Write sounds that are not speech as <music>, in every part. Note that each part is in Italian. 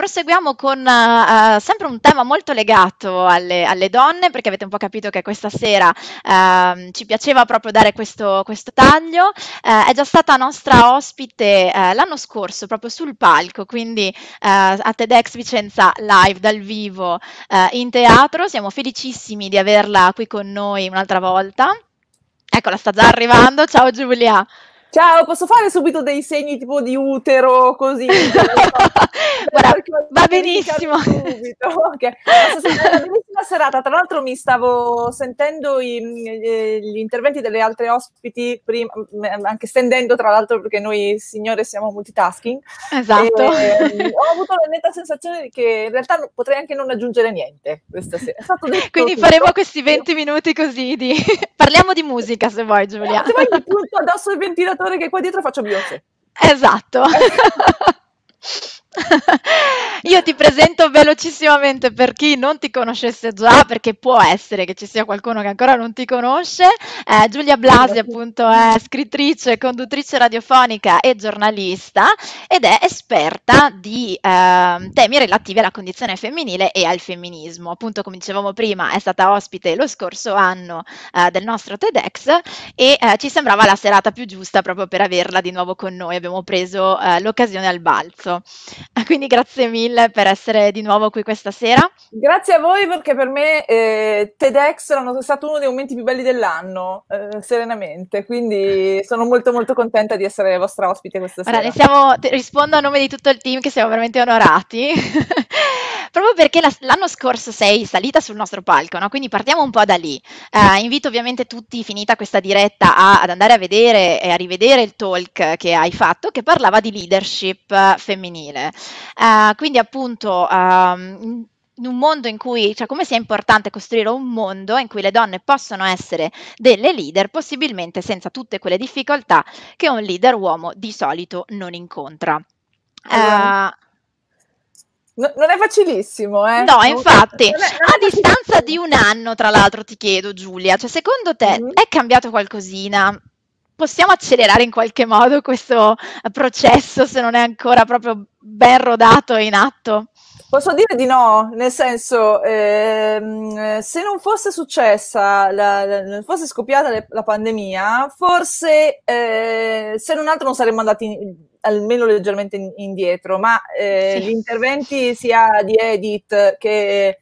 Proseguiamo con uh, sempre un tema molto legato alle, alle, donne, perché avete un po' capito che questa sera uh, ci piaceva proprio dare questo, questo taglio. Uh, è già stata nostra ospite l'anno scorso, proprio sul palco, quindi a TEDx Vicenza Live dal vivo in teatro. Siamo felicissimi di averla qui con noi un'altra volta. Eccola, sta già arrivando. Ciao Giulia. Ciao, posso fare subito dei segni tipo di utero così? <laughs> Guarda, va benissimo. Okay. Benissima serata. Tra l'altro mi stavo sentendo i, eh, gli interventi delle altre ospiti, prima, mm, eh, anche stendendo tra l'altro perché noi signore siamo multitasking. Esatto. E, eh, ho avuto la netta sensazione che in realtà potrei anche non aggiungere niente questa sera. Quindi tutto. faremo questi 20 minuti così di... <laughs> Parliamo di musica se vuoi Giulia. Se vuoi, appunto addosso il ventilatore ascoltatore che qua dietro faccio Beyoncé. Esatto. <laughs> Io ti presento velocissimamente per chi non ti conoscesse già, perché può essere che ci sia qualcuno che ancora non ti conosce. Eh, Giulia Blasi appunto è scrittrice, conduttrice radiofonica e giornalista ed è esperta di eh, temi relativi alla condizione femminile e al femminismo. Appunto, come dicevamo prima, è stata ospite lo scorso anno eh, del nostro TEDx e eh, ci sembrava la serata più giusta proprio per averla di nuovo con noi. Abbiamo preso eh, l'occasione al balzo. <laughs> Quindi grazie mille mille per essere di nuovo qui questa sera. Grazie a voi perché per me eh, TEDx è stato uno dei momenti più belli dell'anno, eh, serenamente, quindi sono molto molto contenta di essere vostra ospite questa sera. Allora, siamo, rispondo a nome di tutto il team che siamo veramente onorati. <laughs> proprio perché la, l'anno scorso sei salita sul nostro palco, no? quindi partiamo un po' da lì. Uh, invito ovviamente tutti, finita questa diretta, a, ad andare a vedere e a rivedere il talk che hai fatto, che parlava di leadership femminile. Uh, quindi appunto... Um, in un mondo in cui, cioè come sia importante costruire un mondo in cui le donne possono essere delle leader, possibilmente senza tutte quelle difficoltà che un leader uomo di solito non incontra. Allora. Uh, No, non è facilissimo, eh? No, infatti, è, a distanza di un anno, tra l'altro, ti chiedo, Giulia, cioè, secondo te mm-hmm. è cambiato qualcosina? Possiamo accelerare in qualche modo questo processo se non è ancora proprio ben rodato e in atto? Posso dire di no, nel senso, ehm, se non fosse successa, la, la, non fosse scoppiata le, la pandemia, forse eh, se non altro non saremmo andati in, almeno leggermente in, indietro, ma eh, sì. gli interventi sia di Edith che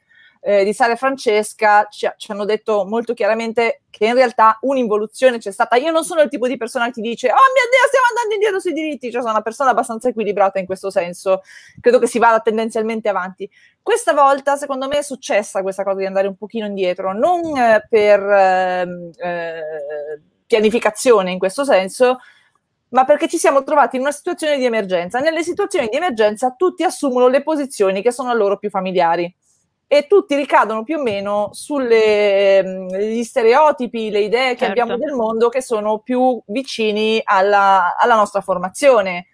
eh, di Sara Francesca ci, ci, hanno detto molto chiaramente che in realtà un'involuzione c'è stata. Io non sono il tipo di persona che ti dice, oh mio Dio, stiamo andando indietro sui diritti, cioè sono una persona abbastanza equilibrata in questo senso, credo che si vada tendenzialmente avanti. Questa volta, secondo me, è successa questa cosa di andare un pochino indietro, non eh, per ehm, eh, pianificazione in questo senso, ma perché ci siamo trovati in una situazione di emergenza. Nelle situazioni di emergenza tutti assumono le posizioni che sono a loro più familiari e tutti ricadono più o meno sugli mm, stereotipi, le idee certo. che abbiamo certo. del mondo che sono più vicini alla, alla nostra formazione.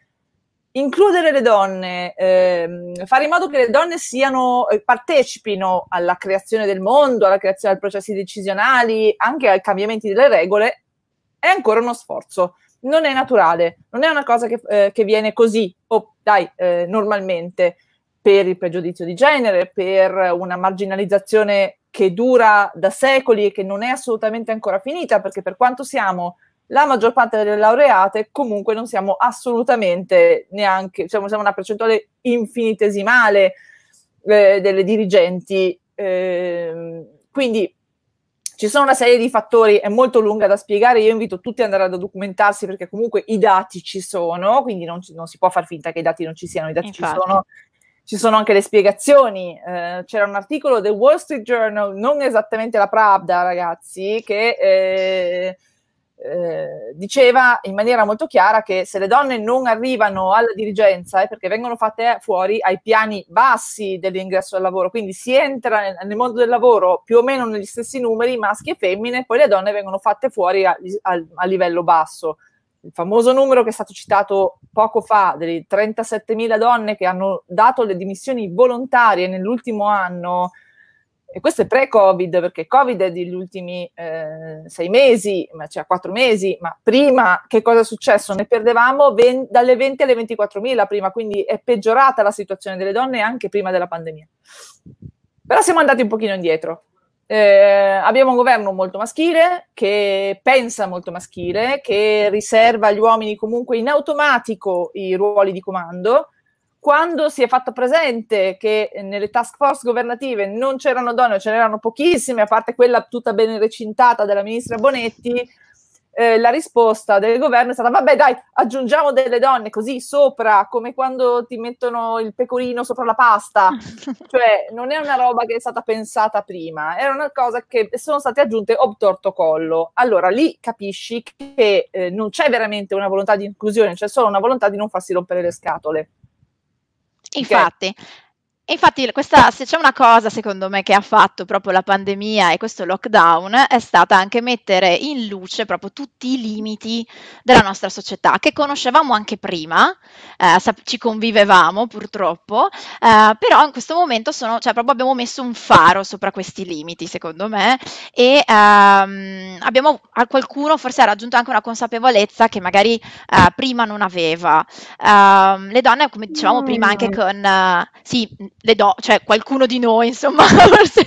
Includere le donne, ehm, fare in modo che le donne siano, eh, partecipino alla creazione del mondo, alla creazione dei processi decisionali, anche ai cambiamenti delle regole, è ancora uno sforzo. Non è naturale, non è una cosa che, eh, che viene così, o oh, dai, eh, normalmente per il pregiudizio di genere, per una marginalizzazione che dura da secoli e che non è assolutamente ancora finita, perché per quanto siamo la maggior parte delle laureate, comunque non siamo assolutamente neanche, siamo, siamo una percentuale infinitesimale eh, delle dirigenti. Eh, quindi ci sono una serie di fattori, è molto lunga da spiegare, io invito tutti ad andare a documentarsi perché comunque i dati ci sono, quindi non, non si può far finta che i dati non ci siano, i dati Infatti. ci sono ci sono anche le spiegazioni. Eh, c'era un articolo del Wall Street Journal, non esattamente la Pravda, ragazzi, che eh, eh, diceva in maniera molto chiara che se le donne non arrivano alla dirigenza è perché vengono fatte fuori ai piani bassi dell'ingresso al lavoro, quindi si entra nel, mondo del lavoro più o meno negli stessi numeri, maschi e femmine, poi le donne vengono fatte fuori a, a, a livello basso il famoso numero che è stato citato poco fa, delle 37.000 donne che hanno dato le dimissioni volontarie nell'ultimo anno, e questo è pre-Covid, perché Covid è degli ultimi eh, sei mesi, ma cioè quattro mesi, ma prima che cosa è successo? Ne perdevamo 20, dalle 20 alle 24.000 prima, quindi è peggiorata la situazione delle donne anche prima della pandemia. Però siamo andati un pochino indietro, eh, abbiamo un governo molto maschile, che pensa molto maschile, che riserva agli uomini comunque in automatico i ruoli di comando. Quando si è fatto presente che nelle task force governative non c'erano donne, ce n'erano pochissime, a parte quella tutta bene recintata della ministra Bonetti, eh, la risposta del governo è stata vabbè dai aggiungiamo delle donne così sopra come quando ti mettono il pecorino sopra la pasta <laughs> cioè non è una roba che è stata pensata prima era una cosa che sono state aggiunte obtorto collo allora lì capisci che eh, non c'è veramente una volontà di inclusione c'è solo una volontà di non farsi rompere le scatole Infatti, okay infatti questa, se c'è una cosa secondo me che ha fatto proprio la pandemia e questo lockdown è stata anche mettere in luce proprio tutti i limiti della nostra società che conoscevamo anche prima, eh, ci convivevamo purtroppo, eh, però in questo momento sono, cioè, proprio abbiamo messo un faro sopra questi limiti secondo me e ehm, abbiamo, qualcuno forse ha raggiunto anche una consapevolezza che magari eh, prima non aveva. Ehm, le donne, come dicevamo no. prima, anche con... Eh, sì, le do, cioè qualcuno di noi, insomma, <laughs> forse...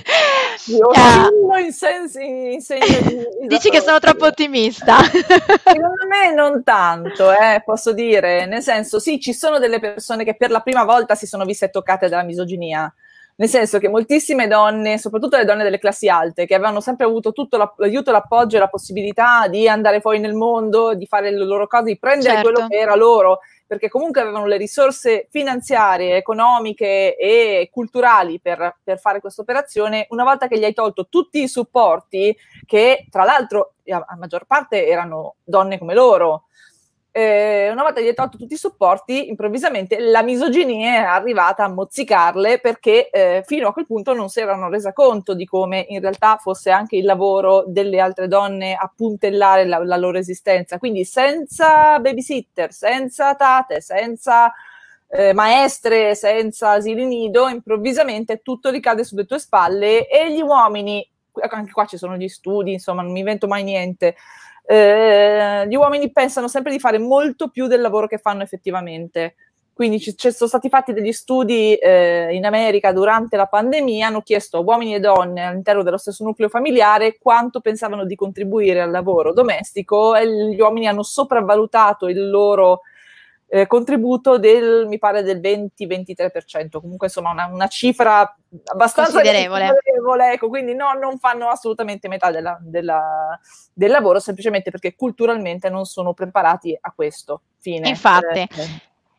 Io cioè, in, senso, in segno di... <laughs> Dici che sono troppo ottimista. <laughs> Secondo me non tanto, eh, posso dire, nel senso sì, ci sono delle persone che per la prima volta si sono viste toccate dalla misoginia, nel senso che moltissime donne, soprattutto le donne delle classi alte, che avevano sempre avuto tutto l'aiuto, l'appoggio e la possibilità di andare fuori nel mondo, di fare le loro cose, di prendere certo. quello che era loro perché comunque avevano le risorse finanziarie, economiche e culturali per, per fare questa operazione, una volta che gli hai tolto tutti i supporti, che tra l'altro a maggior parte erano donne come loro, eh, una volta gli hai tolto tutti i supporti, improvvisamente la misoginia è arrivata a mozzicarle perché eh, fino a quel punto non si erano resa conto di come in realtà fosse anche il lavoro delle altre donne a puntellare la, la loro esistenza. Quindi senza babysitter, senza tate, senza eh, maestre, senza asili nido, improvvisamente tutto ricade sulle tue spalle e gli uomini, anche qua ci sono gli studi, insomma non mi invento mai niente, eh, gli uomini pensano sempre di fare molto più del lavoro che fanno effettivamente. Quindi ci, ci sono stati fatti degli studi eh, in America durante la pandemia, hanno chiesto a uomini e donne all'interno dello stesso nucleo familiare quanto pensavano di contribuire al lavoro domestico e gli uomini hanno sopravvalutato il loro eh, contributo del, mi pare, del 20-23%, comunque insomma una, una cifra abbastanza considerevole. considerevole ecco, quindi no, non fanno assolutamente metà della, della, del lavoro, semplicemente perché culturalmente non sono preparati a questo fine. Infatti, eh, eh.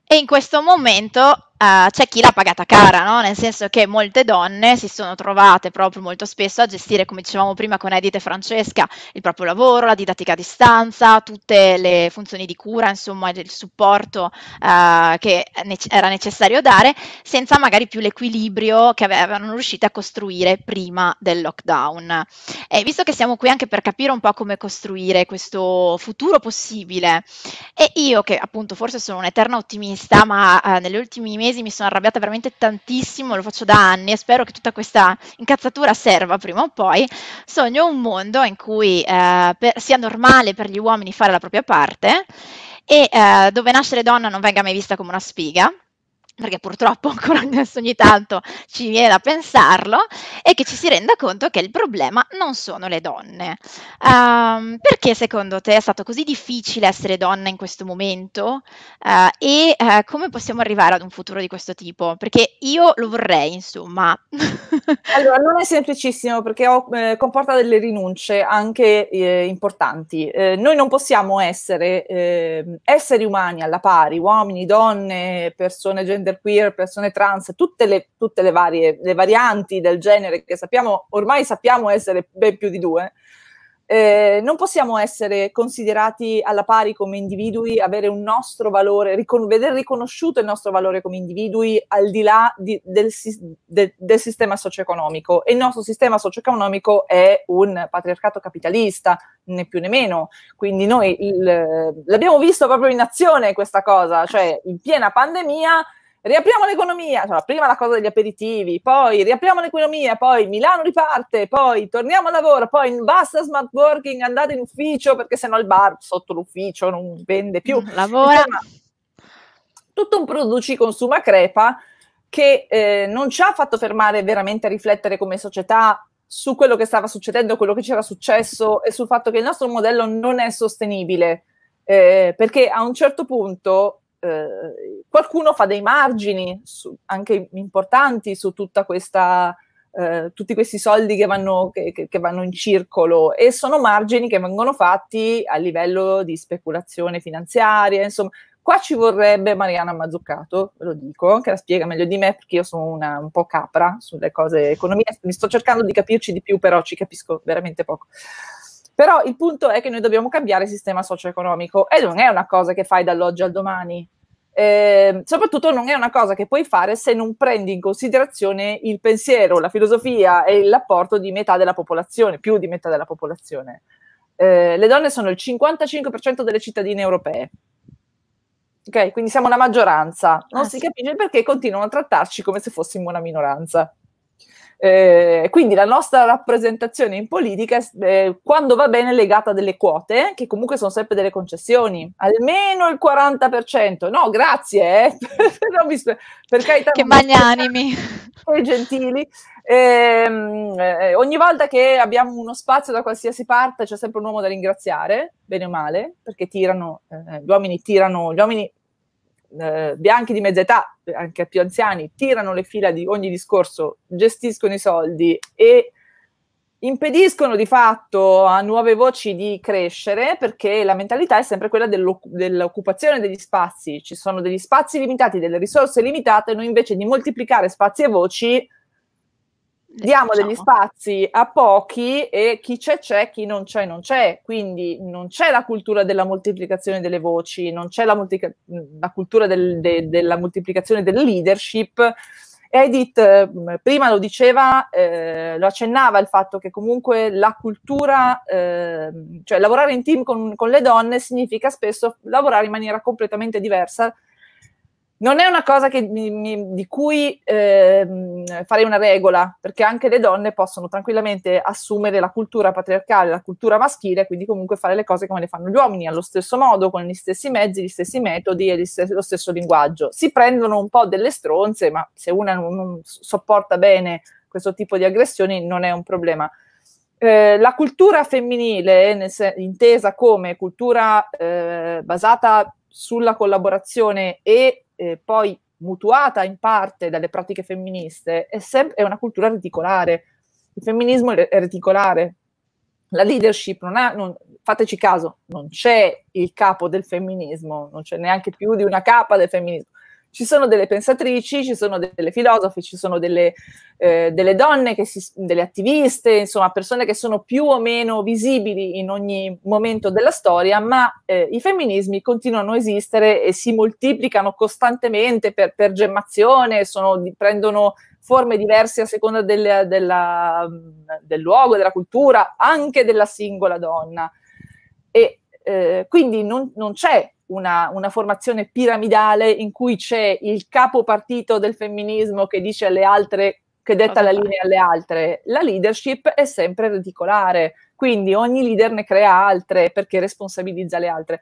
e in questo momento Uh, c'è chi l'ha pagata cara, no? nel senso che molte donne si sono trovate proprio molto spesso a gestire, come dicevamo prima con Edith e Francesca, il proprio lavoro, la didattica a distanza, tutte le funzioni di cura, insomma il supporto uh, che ne- era necessario dare, senza magari più l'equilibrio che avevano riuscito a costruire prima del lockdown. E visto che siamo qui anche per capire un po' come costruire questo futuro possibile, e io che appunto forse sono un'eterna ottimista, ma uh, negli ultimi mesi mesi mi sono arrabbiata veramente tantissimo, lo faccio da anni e spero che tutta questa incazzatura serva prima o poi. Sogno un mondo in cui eh, per, sia normale per gli uomini fare la propria parte e eh, dove nascere donna non venga mai vista come una spiga perché purtroppo <laughs> ancora adesso ogni tanto ci viene da pensarlo, e che ci si renda conto che il problema non sono le donne. Um, perché secondo te è stato così difficile essere donna in questo momento uh, e uh, come possiamo arrivare ad un futuro di questo tipo? Perché io lo vorrei, insomma. <laughs> allora, non è semplicissimo perché ho, eh, comporta delle rinunce anche eh, importanti. Eh, noi non possiamo essere ehm, esseri umani alla pari, uomini, donne, persone gender gender queer, persone trans, tutte, le, tutte le, varie, le varianti del genere che sappiamo, ormai sappiamo essere ben più di due, eh, non possiamo essere considerati alla pari come individui, avere un nostro valore, ricon- vedere riconosciuto il nostro valore come individui al di là di, del, de, del, sistema socio-economico. E il nostro sistema socio-economico è un patriarcato capitalista, né più né meno. Quindi noi il, l'abbiamo visto proprio in azione questa cosa, cioè in piena pandemia riapriamo l'economia, cioè, prima la cosa degli aperitivi, poi riapriamo l'economia, poi Milano riparte, poi torniamo al lavoro, poi basta smart working, andate in ufficio perché sennò il bar sotto l'ufficio non vende più. Mm, lavora. Insomma, tutto un produci consuma crepa che eh, non ci ha fatto fermare veramente a riflettere come società su quello che stava succedendo, quello che c'era successo e sul fatto che il nostro modello non è sostenibile. Eh, perché a un certo punto eh, qualcuno fa dei margini su, anche importanti su tutta questa, eh, tutti questi soldi che vanno, che, che vanno, in circolo e sono margini che vengono fatti a livello di speculazione finanziaria, insomma. Qua ci vorrebbe Mariana Mazzuccato, ve lo dico, che la spiega meglio di me perché io sono una, un po' capra sulle cose economiche. mi sto cercando di capirci di più, però ci capisco veramente poco. Però il punto è che noi dobbiamo cambiare il sistema socio-economico e non è una cosa che fai dall'oggi al domani. Eh, soprattutto non è una cosa che puoi fare se non prendi in considerazione il pensiero, la filosofia e l'apporto di metà della popolazione, più di metà della popolazione. Eh, le donne sono il 55% delle cittadine europee. Ok, quindi siamo la maggioranza. Non ah, si capisce perché continuano a trattarci come se fossimo una minoranza. Eh, quindi la nostra rappresentazione in politica è, eh, quando va bene, è legata a delle quote, che comunque sono sempre delle concessioni, almeno il 40%. No, grazie, eh. non mi sp- per carità, che magnanimi e gentili. Ehm, eh, ogni volta che abbiamo uno spazio da qualsiasi parte c'è sempre un uomo da ringraziare, bene o male, perché tirano, eh, gli uomini tirano, gli uomini eh, bianchi di mezza età, anche più anziani, tirano le fila di ogni discorso, gestiscono i soldi e impediscono di fatto a nuove voci di crescere perché la mentalità è sempre quella dell'occupazione degli spazi, ci sono degli spazi limitati, delle risorse limitate, noi invece di moltiplicare spazi e voci diamo degli spazi a pochi e chi c'è c'è, chi non c'è non c'è. Quindi non c'è la cultura della moltiplicazione delle voci, non c'è la, multi- la cultura del, de, della moltiplicazione del leadership. Edith mm, prima lo diceva, eh, lo accennava il fatto che comunque la cultura, eh, cioè lavorare in team con, con le donne significa spesso lavorare in maniera completamente diversa non è una cosa mi, mi, di cui eh, farei una regola, perché anche le donne possono tranquillamente assumere la cultura patriarcale, la cultura maschile, quindi comunque fare le cose come le fanno gli uomini, allo stesso modo, con gli stessi mezzi, gli stessi metodi e stessi, lo stesso linguaggio. Si prendono un po' delle stronze, ma se una non, non sopporta bene questo tipo di aggressioni non è un problema. Eh, la cultura femminile, se- intesa come cultura eh, basata sulla collaborazione e eh, poi mutuata in parte dalle pratiche femministe, è, sem- è una cultura reticolare. Il femminismo è reticolare. La leadership non ha, non, fateci caso, non c'è il capo del femminismo, non c'è neanche più di una capa del femminismo. Ci sono delle pensatrici, ci sono delle filosofi, ci sono delle, eh, delle donne, si, delle attiviste, insomma persone che sono più o meno visibili in ogni momento della storia, ma eh, i femminismi continuano a esistere e si moltiplicano costantemente per, per gemmazione, sono, prendono forme diverse a seconda del, della, del luogo, della cultura, anche della singola donna. E eh, quindi non, non, c'è una, una, formazione piramidale in cui c'è il capo partito del femminismo che dice alle altre che detta la linea alle altre, la leadership è sempre reticolare, quindi ogni leader ne crea altre perché responsabilizza le altre.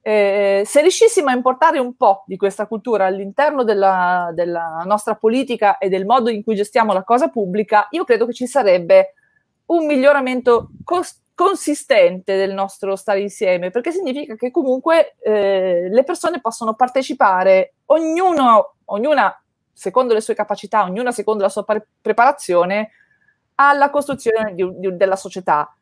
Eh, se riuscissimo a importare un po' di questa cultura all'interno della, della nostra politica e del modo in cui gestiamo la cosa pubblica, io credo che ci sarebbe un miglioramento costante consistente del nostro stare insieme, perché significa che comunque eh, le persone possono partecipare, ognuno, ognuna secondo le sue capacità, ognuna secondo la sua pre- preparazione, alla costruzione di, di, della società,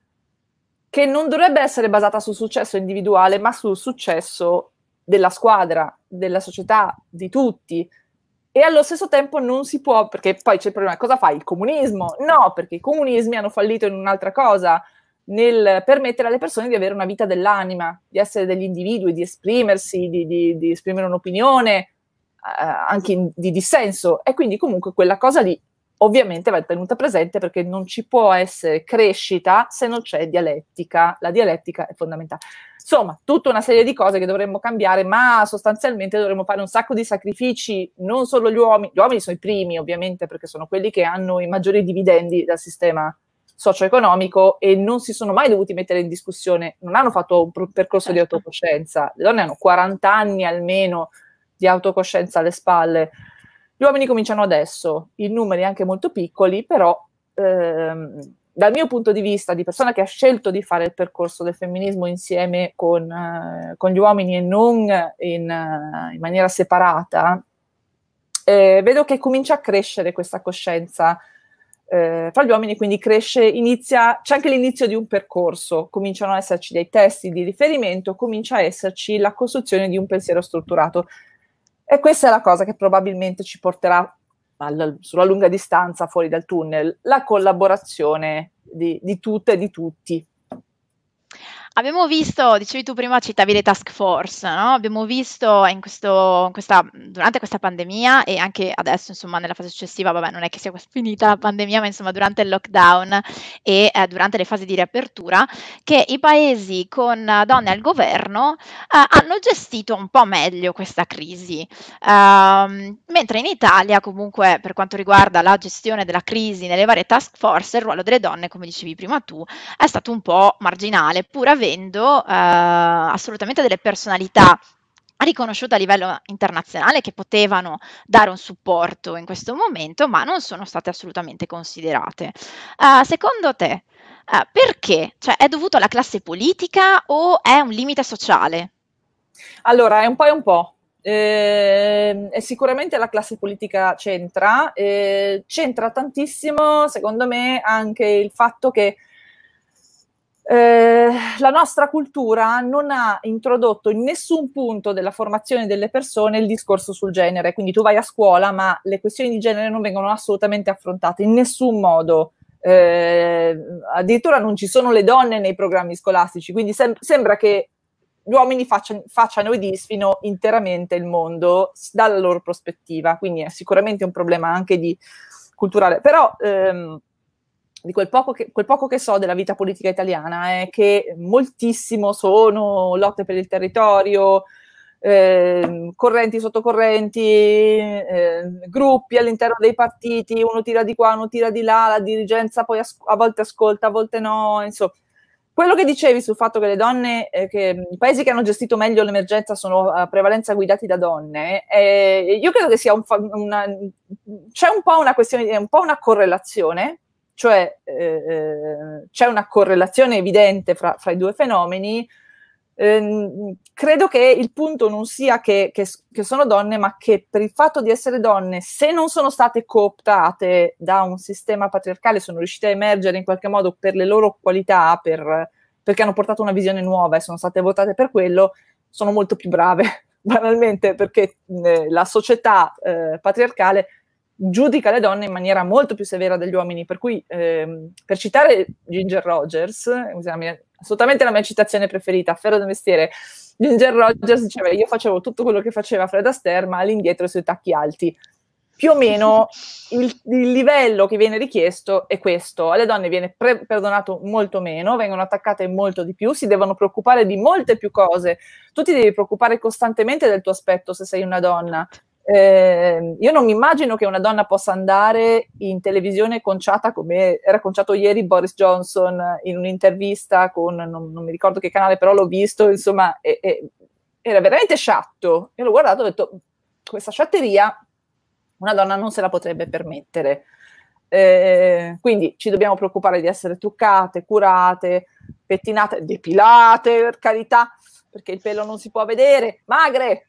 che non dovrebbe essere basata sul successo individuale, ma sul successo della squadra, della società, di tutti. E allo stesso tempo non si può, perché poi c'è il problema, cosa fai? Il comunismo? No, perché i comunismi hanno fallito in un'altra cosa nel permettere alle persone di avere una vita dell'anima, di essere degli individui, di esprimersi, di, di, di esprimere un'opinione, eh, anche in, di dissenso. E quindi comunque quella cosa lì ovviamente va tenuta presente perché non ci può essere crescita se non c'è dialettica. La dialettica è fondamentale. Insomma, tutta una serie di cose che dovremmo cambiare, ma sostanzialmente dovremmo fare un sacco di sacrifici, non solo gli uomini, gli uomini sono i primi ovviamente perché sono quelli che hanno i maggiori dividendi dal sistema socio-economico e non si sono mai dovuti mettere in discussione, non hanno fatto un percorso di certo. autocoscienza, le donne hanno 40 anni almeno di autocoscienza alle spalle, gli uomini cominciano adesso, in numeri anche molto piccoli, però ehm, dal mio punto di vista di persona che ha scelto di fare il percorso del femminismo insieme con, eh, con gli uomini e non in, eh, in maniera separata, eh, vedo che comincia a crescere questa coscienza eh, fra gli uomini, quindi cresce, inizia, c'è anche l'inizio di un percorso, cominciano ad esserci dei testi di riferimento, comincia a esserci la costruzione di un pensiero strutturato. E questa è la cosa che probabilmente ci porterà alla, sulla lunga distanza fuori dal tunnel, la collaborazione di, di tutte e di tutti. Abbiamo visto, dicevi tu prima, citavi le task force, no? abbiamo visto questo, questa, durante questa pandemia e anche adesso, insomma, nella fase successiva, vabbè, non è che sia finita la pandemia, ma insomma, durante il lockdown e eh, durante le fasi di riapertura, che i paesi con donne al governo eh, hanno gestito un po' meglio questa crisi, um, mentre in Italia, comunque, per quanto riguarda la gestione della crisi nelle varie task force, il ruolo delle donne, come dicevi prima tu, è stato un po' marginale, pur avendo avendo eh, assolutamente delle personalità riconosciute a livello internazionale che potevano dare un supporto in questo momento, ma non sono state assolutamente considerate. Uh, secondo te, uh, perché? Cioè, è dovuto alla classe politica o è un limite sociale? Allora, è un po' e un po'. Eh, sicuramente la classe politica c'entra, eh, c'entra tantissimo, secondo me, anche il fatto che eh, la nostra cultura non ha introdotto in nessun punto della formazione delle persone il discorso sul genere, quindi tu vai a scuola ma le questioni di genere non vengono assolutamente affrontate in nessun modo. Eh, addirittura non ci sono le donne nei programmi scolastici, quindi sem- sembra che gli uomini facciano, facciano e disfino interamente il mondo dalla loro prospettiva, quindi è sicuramente un problema anche di culturale. Però ehm, di quel poco, che, quel poco, che, so della vita politica italiana è che moltissimo sono lotte per il territorio, eh, correnti sottocorrenti, eh, gruppi all'interno dei partiti, uno tira di qua, uno tira di là, la dirigenza poi as- a volte ascolta, a volte no, insomma. Quello che dicevi sul fatto che le donne, eh, che i paesi che hanno gestito meglio l'emergenza sono a prevalenza guidati da donne, eh, io credo che sia un fa- una, c'è un po' una questione, un po' una correlazione cioè eh, eh, c'è una correlazione evidente fra, fra i due fenomeni. Eh, credo che il punto non sia che, che, che, sono donne, ma che per il fatto di essere donne, se non sono state cooptate da un sistema patriarcale, sono riuscite a emergere in qualche modo per le loro qualità, per, perché hanno portato una visione nuova e sono state votate per quello, sono molto più brave, <laughs> banalmente, perché eh, la società eh, patriarcale giudica le donne in maniera molto più severa degli uomini. Per cui, ehm, per citare Ginger Rogers, assolutamente la mia citazione preferita, ferro del mestiere, Ginger Rogers diceva io facevo tutto quello che faceva Fred Astaire, ma all'indietro sui tacchi alti. Più o meno il, il livello che viene richiesto è questo. Alle donne viene pre- perdonato molto meno, vengono attaccate molto di più, si devono preoccupare di molte più cose. Tu ti devi preoccupare costantemente del tuo aspetto se sei una donna eh, io non mi immagino che una donna possa andare in televisione conciata come era conciato ieri Boris Johnson eh, in un'intervista con, non, non mi ricordo che canale, però l'ho visto, insomma, e, e, era veramente sciatto. Io l'ho guardato e ho detto, questa sciatteria una donna non se la potrebbe permettere. Eh, quindi ci dobbiamo preoccupare di essere truccate, curate, pettinate, depilate, per carità, perché il pelo non si può vedere, magre,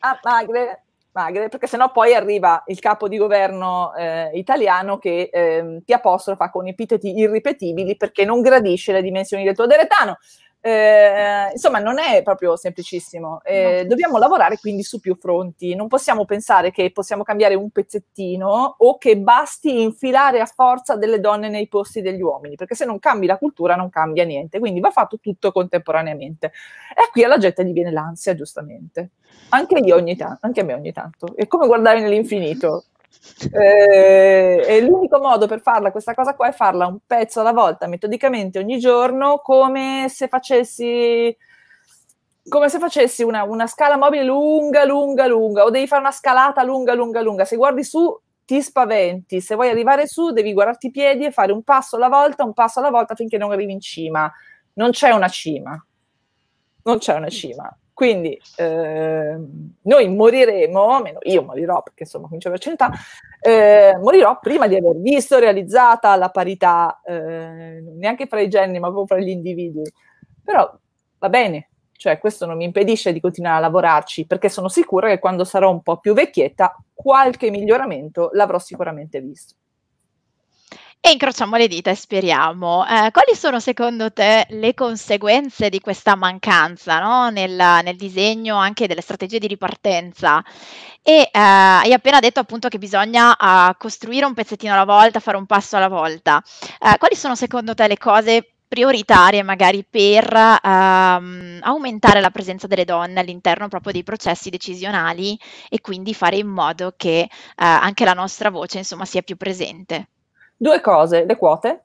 ah, magre, magre, perché sennò poi arriva il capo di governo eh, italiano che eh, ti apostrofa con epiteti irripetibili perché non gradisce le dimensioni del tuo deretano. Eh, insomma, non è proprio semplicissimo. Eh, no. Dobbiamo lavorare quindi su più fronti. Non possiamo pensare che possiamo cambiare un pezzettino o che basti infilare a forza delle donne nei posti degli uomini, perché se non cambi la cultura non cambia niente. Quindi va fatto tutto contemporaneamente. E qui alla gente gli viene l'ansia, giustamente. Anche io ogni tanto, anche a me ogni tanto. È come guardare nell'infinito. Eh, e l'unico modo per farla questa cosa qua è farla un pezzo alla volta, metodicamente ogni giorno, come se facessi come se facessi una, una, scala mobile lunga, lunga, lunga, o devi fare una scalata lunga, lunga, lunga. Se guardi su, ti spaventi. Se vuoi arrivare su, devi guardarti i piedi e fare un passo alla volta, un passo alla volta finché non arrivi in cima. Non c'è una cima. Non c'è una cima. Quindi eh, noi moriremo, almeno io morirò perché insomma comincio a cent'età, eh, morirò prima di aver visto realizzata la parità, eh, neanche fra i generi, ma proprio fra gli individui. Però va bene, cioè questo non mi impedisce di continuare a lavorarci perché sono sicura che quando sarò un po' più vecchietta qualche miglioramento l'avrò sicuramente visto. E incrociamo le dita e speriamo. Eh, quali sono secondo te le conseguenze di questa mancanza no? nel, nel, disegno anche delle strategie di ripartenza? E eh, hai appena detto appunto che bisogna eh, costruire un pezzettino alla volta, fare un passo alla volta. Eh, quali sono secondo te le cose prioritarie magari per ehm, aumentare la presenza delle donne all'interno proprio dei processi decisionali e quindi fare in modo che eh, anche la nostra voce insomma sia più presente? Due cose, le quote,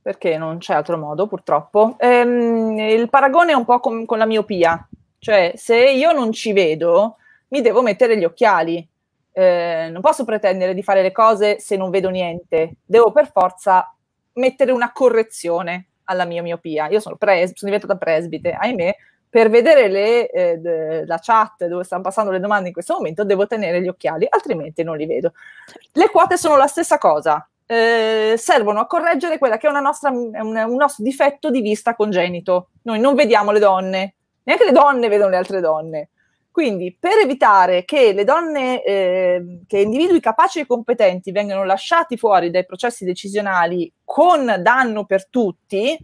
perché non c'è altro modo purtroppo. Ehm, il paragone è un po' com- con la miopia, cioè se io non ci vedo mi devo mettere gli occhiali, eh, non posso pretendere di fare le cose se non vedo niente, devo per forza mettere una correzione alla mia miopia. Io sono, pres- sono diventata presbite, ahimè, per vedere le, eh, de- la chat dove stanno passando le domande in questo momento devo tenere gli occhiali, altrimenti non li vedo. Le quote sono la stessa cosa, eh, servono a correggere quella che è nostra, un, un, nostro difetto di vista congenito. Noi non vediamo le donne, neanche le donne vedono le altre donne. Quindi, per evitare che le donne, eh, che individui capaci e competenti vengano lasciati fuori dai processi decisionali con danno per tutti,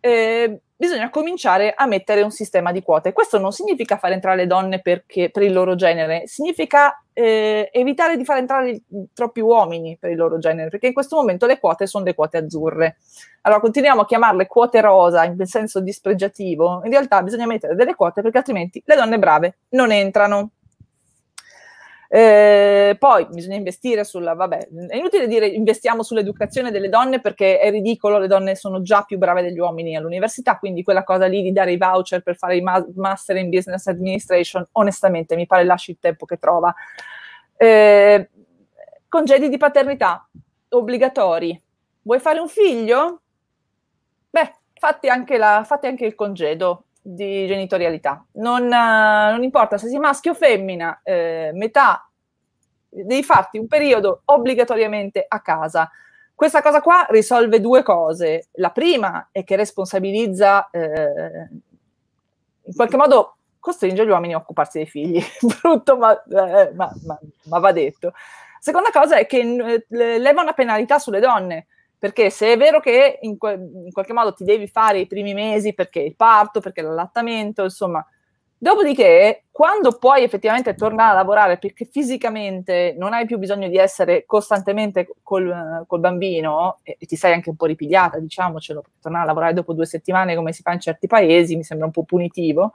eh, bisogna cominciare a mettere un sistema di quote. Questo non significa far entrare le donne perché, per il loro genere, significa eh, evitare di far entrare troppi uomini per il loro genere, perché in questo momento le quote sono le quote azzurre. Allora continuiamo a chiamarle quote rosa in senso dispregiativo, in realtà bisogna mettere delle quote perché altrimenti le donne brave non entrano. Eh, poi bisogna investire sulla, vabbè, è inutile dire investiamo sull'educazione delle donne perché è ridicolo, le donne sono già più brave degli uomini all'università, quindi quella cosa lì di dare i voucher per fare i ma- master in business administration, onestamente mi pare lasci il tempo che trova. Eh, congedi di paternità obbligatori. Vuoi fare un figlio? Beh, fate anche, la, fate anche il congedo di genitorialità. Non, eh, non, importa se sei maschio o femmina, eh, metà, devi farti un periodo obbligatoriamente a casa. Questa cosa qua risolve due cose. La prima è che responsabilizza, eh, in qualche modo costringe gli uomini a occuparsi dei figli. <laughs> Brutto, ma, eh, ma, ma, ma va detto. Seconda cosa è che eh, leva una penalità sulle donne perché se è vero che in, in qualche modo ti devi fare i primi mesi perché il parto, perché l'allattamento, insomma, Dopodiché, quando puoi effettivamente tornare a lavorare perché fisicamente non hai più bisogno di essere costantemente col, col bambino e, e, ti sei anche un po' ripigliata, diciamocelo, tornare a lavorare dopo due settimane come si fa in certi paesi mi sembra un po' punitivo,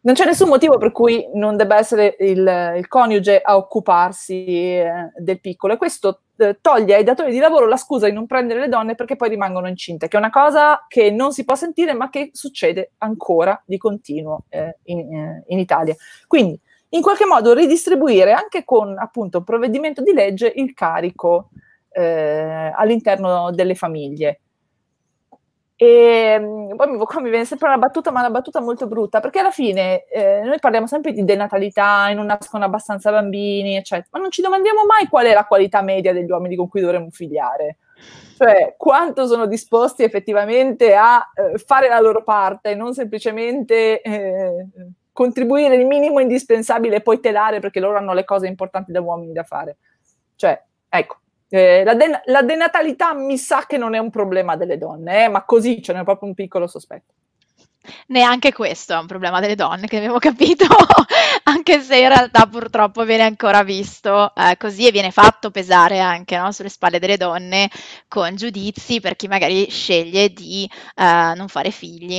non c'è nessun motivo per cui non debba essere il, il coniuge a occuparsi eh, del piccolo e questo eh, toglie ai datori di lavoro la scusa di non prendere le donne perché poi rimangono incinte, che è una cosa che non si può sentire ma che succede ancora di continuo eh, in, eh, in Italia. Quindi in qualche modo ridistribuire anche con appunto un provvedimento di legge il carico eh, all'interno delle famiglie. E ehm, poi mi, mi, viene sempre una battuta, ma una battuta molto brutta, perché alla fine eh, noi parliamo sempre di denatalità, e non nascono abbastanza bambini, eccetera, ma non ci domandiamo mai qual è la qualità media degli uomini con cui dovremmo figliare. Cioè, quanto sono disposti effettivamente a eh, fare la loro parte e non semplicemente eh, contribuire il minimo indispensabile e poi telare perché loro hanno le cose importanti da uomini da fare. Cioè, ecco, eh, la, de- la, denatalità mi sa che non è un problema delle donne, eh, ma così ce n'è proprio un piccolo sospetto. Neanche questo è un problema delle donne, che abbiamo <laughs> capito, anche se in realtà purtroppo viene ancora visto eh, così e viene fatto pesare anche no, sulle spalle delle donne con giudizi per chi magari sceglie di eh, non fare figli.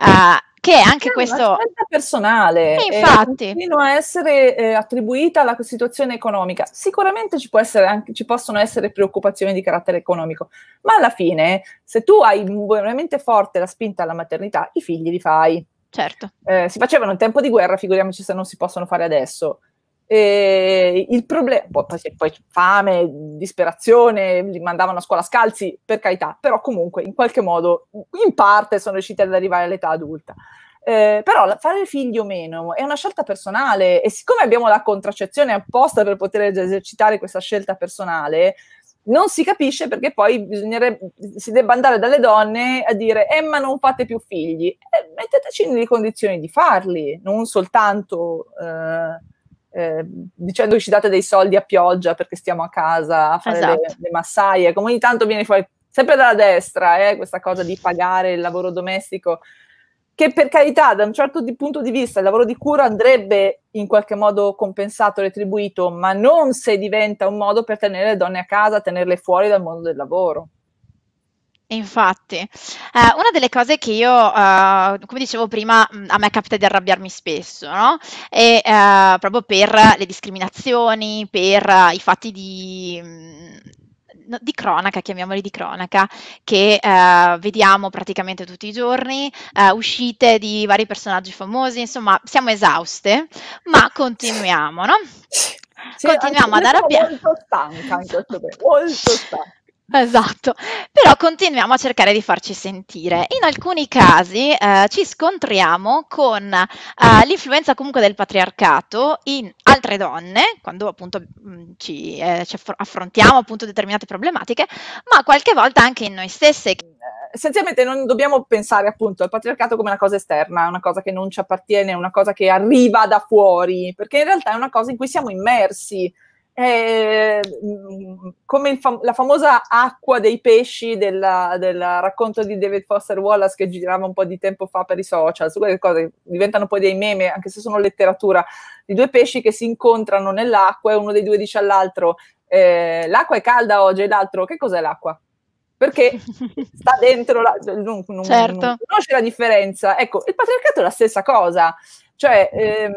Uh, che è anche è questo... personale. E eh, infatti. continua a essere eh, attribuita alla situazione economica. Sicuramente ci, può essere anche, ci possono essere preoccupazioni di carattere economico, ma alla fine, se tu hai veramente forte la spinta alla maternità, i figli li fai. Certo. Eh, si facevano in tempo di guerra, figuriamoci se non si possono fare adesso. Eh, il problema, boh, poi, poi, fame, disperazione, li mandavano a scuola scalzi, per carità, però comunque in qualche modo in parte sono riusciti ad arrivare all'età adulta. Eh, però fare figli o meno è una scelta personale e siccome abbiamo la contraccezione apposta per poter esercitare questa scelta personale, non si capisce perché poi si debba andare dalle donne a dire Emma eh, non fate più figli, eh, metteteci nelle condizioni di farli, non soltanto... Eh, eh, ci date dei soldi a pioggia perché stiamo a casa a fare esatto. le, le, massaie, come ogni tanto viene fuori sempre dalla destra eh, questa cosa di pagare il lavoro domestico, che per carità da un certo di punto di vista il lavoro di cura andrebbe in qualche modo compensato, retribuito, ma non se diventa un modo per tenere le donne a casa, tenerle fuori dal mondo del lavoro infatti, eh, una delle cose che io, eh, come dicevo prima, mm, a me capita di arrabbiarmi spesso, no? E eh, proprio per le discriminazioni, per i fatti di, mm, di cronaca, chiamiamoli di cronaca, che eh, vediamo praticamente tutti i giorni, eh, uscite di vari personaggi famosi, insomma, siamo esauste, ma continuiamo, no? Sì, Continuiamo ad arrabbiarci. Molto stanca in questo molto stanca. Esatto, però continuiamo a cercare di farci sentire. In alcuni casi eh, ci scontriamo con eh, l'influenza comunque del patriarcato in altre donne, quando appunto mm, ci, eh, ci, affrontiamo appunto determinate problematiche, ma qualche volta anche in noi stesse. Essenzialmente non dobbiamo pensare appunto al patriarcato come una cosa esterna, una cosa che non ci appartiene, una cosa che arriva da fuori, perché in realtà è una cosa in cui siamo immersi eh, mm, come fam- la famosa acqua dei pesci del racconto di David Foster Wallace che girava un po' di tempo fa per i social, su quelle cose diventano poi dei meme, anche se sono letteratura, di due pesci che si incontrano nell'acqua e uno dei due dice all'altro eh, l'acqua è calda oggi e l'altro che cos'è l'acqua? perché <laughs> sta dentro, la, non, non, certo. non, conosce la differenza. Ecco, il patriarcato è la stessa cosa. Cioè, ehm,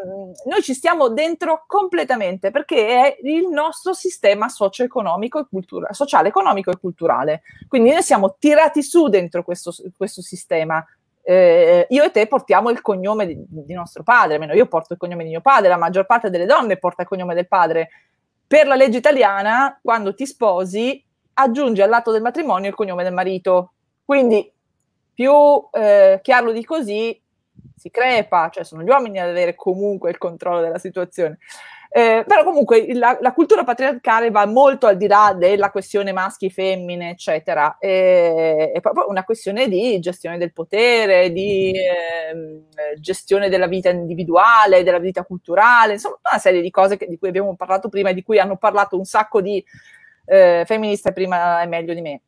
noi ci stiamo dentro completamente perché è il nostro sistema socio-economico e culturale, sociale, economico e culturale. Quindi noi siamo tirati su dentro questo, questo sistema. Eh, io e te portiamo il cognome di, di nostro padre, almeno io porto il cognome di mio padre, la maggior parte delle donne porta il cognome del padre. Per la legge italiana, quando ti sposi, aggiungi all'atto del matrimonio il cognome del marito. Quindi più eh, chiaro di così si crepa, cioè sono gli uomini ad avere comunque il controllo della situazione. Eh, però comunque la, la, cultura patriarcale va molto al di là della questione maschi, femmine, eccetera. Eh, è proprio una questione di gestione del potere, di eh, gestione della vita individuale, della vita culturale, insomma, una serie di cose che, di cui abbiamo parlato prima e di cui hanno parlato un sacco di eh, femministe prima e meglio di me.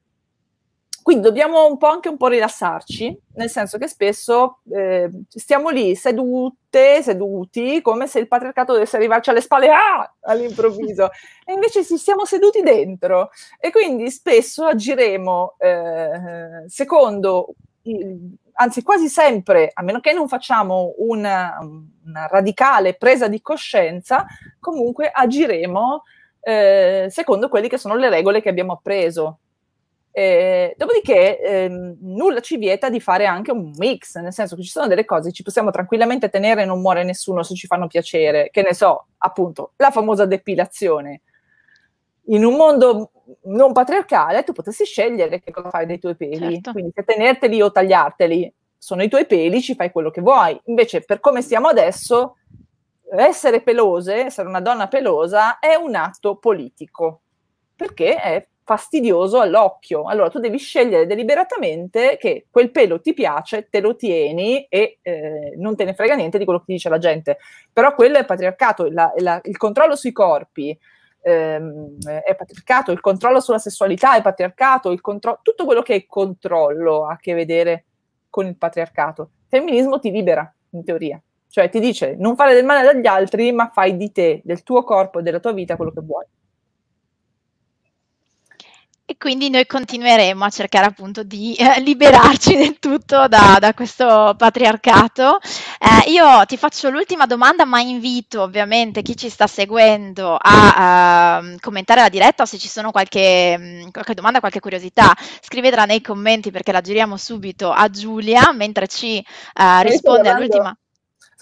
Quindi dobbiamo un po' anche un po' rilassarci, nel senso che spesso eh, stiamo lì sedute, seduti, come se il patriarcato dovesse arrivarci alle spalle ah! all'improvviso, e invece sì, siamo seduti dentro. E quindi spesso agiremo eh, secondo anzi quasi sempre, a meno che non facciamo una, una radicale presa di coscienza, comunque agiremo eh, secondo quelle che sono le regole che abbiamo appreso. Eh, dopodiché eh, nulla ci vieta di fare anche un mix, nel senso che ci sono delle cose che ci possiamo tranquillamente tenere e non muore nessuno se ci fanno piacere, che ne so, appunto, la famosa depilazione. In un mondo non patriarcale tu potessi scegliere che cosa fare dei tuoi peli, certo. quindi se tenerteli o tagliarteli, sono i tuoi peli, ci fai quello che vuoi. Invece per come siamo adesso, essere pelose, essere una donna pelosa è un atto politico, perché è fastidioso all'occhio. Allora tu devi scegliere deliberatamente che quel pelo ti piace, te lo tieni e eh, non te ne frega niente di quello che ti dice la gente. Però quello è patriarcato, la, la, il controllo sui corpi ehm, è patriarcato, il controllo sulla sessualità è patriarcato, contro- tutto quello che è controllo ha a che vedere con il patriarcato. Il femminismo ti libera, in teoria. Cioè ti dice non fare del male agli altri, ma fai di te, del tuo corpo e della tua vita quello che vuoi quindi noi continueremo a cercare appunto di eh, liberarci <laughs> del tutto da, da questo patriarcato. Eh, io ti faccio l'ultima domanda, ma invito ovviamente chi ci sta seguendo a, a ehm, commentare la diretta o se ci sono qualche, mm, qualche, domanda, qualche curiosità, scrivetela nei commenti perché la giriamo subito a Giulia mentre ci eh, risponde all'ultima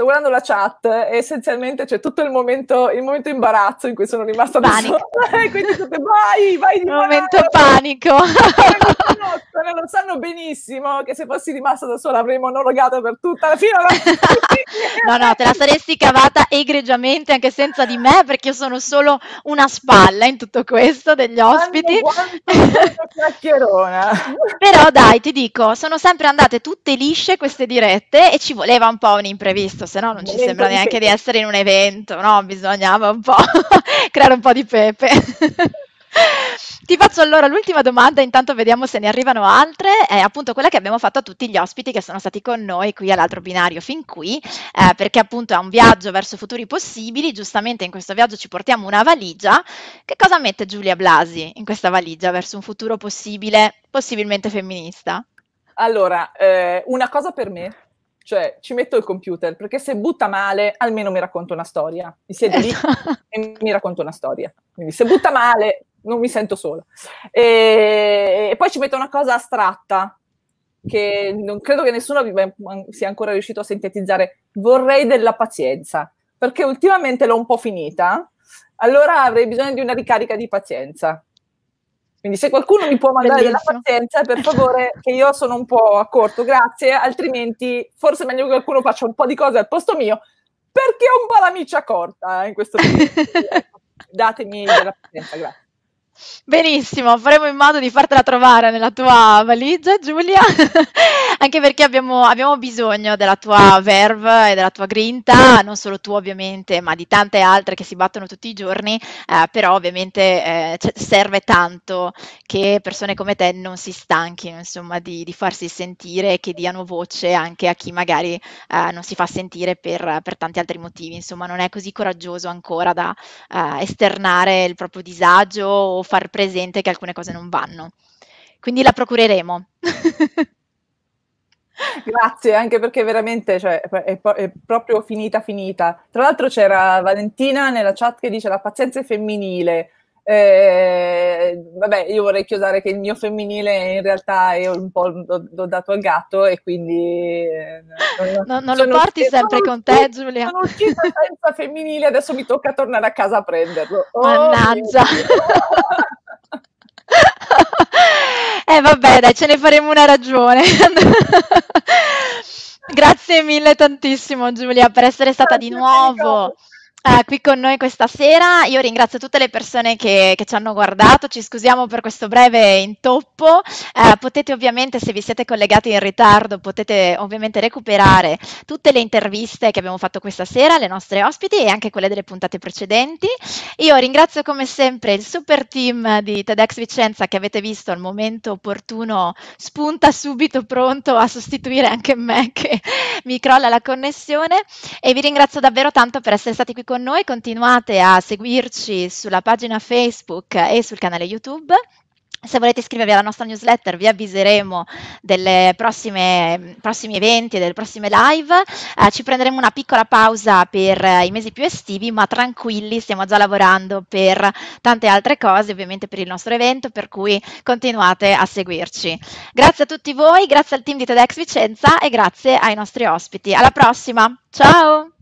sto guardando la chat e essenzialmente c'è tutto il momento, il momento imbarazzo in cui sono rimasta da sola <laughs> e quindi tutte vai, vai di momento morale. panico. Lo, <laughs> lo sanno benissimo che se fossi rimasta da sola avrei monologato per tutta la fine. <laughs> no, no, te la saresti cavata egregiamente anche senza di me perché io sono solo una spalla in tutto questo degli ospiti. Certo Però dai, ti dico, sono sempre andate tutte lisce queste dirette e ci voleva un po' un imprevisto se no non ci sembra neanche pepe. di essere in un evento, no? Bisognava un po' <laughs> creare un po' di pepe. <laughs> Ti faccio allora l'ultima domanda, intanto vediamo se ne arrivano altre, è appunto quella che abbiamo fatto a tutti gli ospiti che sono stati con noi qui all'altro binario fin qui, eh, perché appunto è un viaggio verso futuri possibili, giustamente in questo viaggio ci portiamo una valigia, che cosa mette Giulia Blasi in questa valigia verso un futuro possibile, possibilmente femminista? Allora, eh, una cosa per me, cioè ci metto il computer perché se butta male almeno mi racconto una storia. Mi siedo lì esatto. e mi racconto una storia. Quindi se butta male non mi sento sola. E, e poi ci metto una cosa astratta che non credo che nessuno sia ancora riuscito a sintetizzare. Vorrei della pazienza perché ultimamente l'ho un po' finita. Allora avrei bisogno di una ricarica di pazienza. Quindi se qualcuno mi può mandare Bellissimo. della pazienza, per favore, che io sono un po' a corto, grazie, altrimenti forse è meglio che qualcuno faccia un po' di cose al posto mio, perché ho un po' la miccia corta in questo <laughs> momento. Ecco, datemi della pazienza, grazie. Benissimo, faremo in modo di fartela trovare nella tua valigia, Giulia, <laughs> anche perché abbiamo, abbiamo, bisogno della tua verve e della tua grinta, non solo tu ovviamente, ma di tante altre che si battono tutti i giorni, eh, però ovviamente eh, serve tanto che persone come te non si stanchino insomma, di, di, farsi sentire e che diano voce anche a chi magari eh, non si fa sentire per, per, tanti altri motivi, insomma non è così coraggioso ancora da eh, esternare il proprio disagio far presente che alcune cose non vanno. Quindi la procureremo. <laughs> Grazie, anche perché veramente cioè, è, è, proprio finita finita. Tra l'altro c'era Valentina nella chat che dice la pazienza è femminile. Eh, vabbè, io vorrei chiusare che il mio femminile in realtà è un po' l'ho, l'ho dato al gatto e quindi... Eh, no, non lo porti uscita, sempre con te, Giulia. Sono uscita senza femminile, adesso mi tocca tornare a casa a prenderlo. Oh, Mannaggia! eh vabbè, dai, ce ne faremo una ragione. <laughs> Grazie mille tantissimo Giulia per essere stata Grazie di nuovo. Amico. Uh, qui con noi questa sera. Io ringrazio tutte le persone che, che ci hanno guardato, ci scusiamo per questo breve intoppo. Uh, potete ovviamente, se vi siete collegati in ritardo, potete ovviamente recuperare tutte le interviste che abbiamo fatto questa sera, le nostre ospiti e anche quelle delle puntate precedenti. Io ringrazio come sempre il super team di TEDx Vicenza che avete visto al momento opportuno, spunta subito pronto a sostituire anche me che mi crolla la connessione e vi ringrazio davvero tanto per essere stati qui con con noi, continuate a seguirci sulla pagina Facebook e sul canale YouTube. Se volete iscrivervi alla nostra newsletter vi avviseremo dei prossimi eventi e delle prossime live. Eh, ci prenderemo una piccola pausa per eh, i mesi più estivi, ma tranquilli, stiamo già lavorando per tante altre cose, ovviamente per il nostro evento, per cui continuate a seguirci. Grazie a tutti voi, grazie al team di TEDx Vicenza e grazie ai nostri ospiti. Alla prossima, ciao!